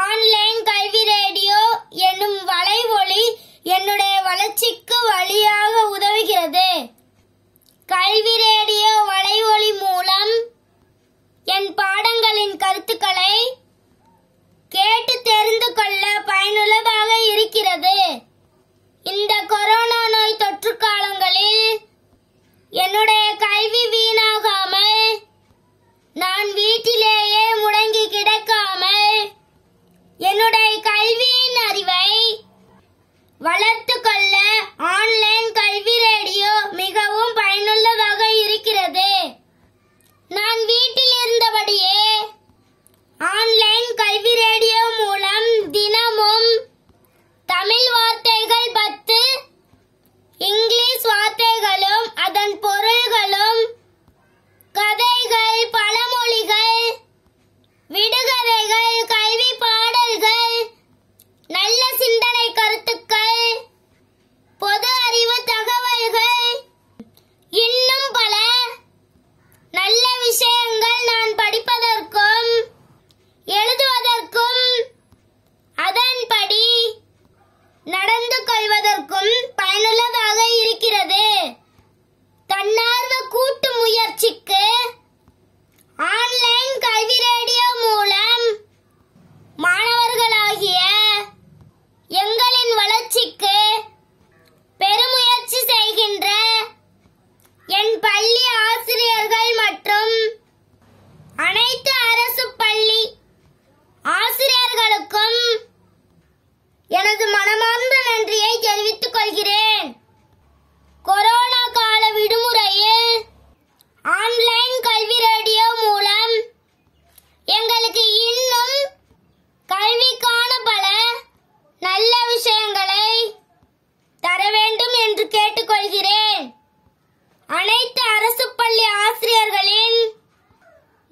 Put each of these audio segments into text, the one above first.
online கல்வி radio என்னும் வலை ஒளி என்னுடைய வளர்ச்சி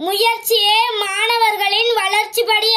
முயற்சியே மாணவர்களின் வளர்ச்சி படி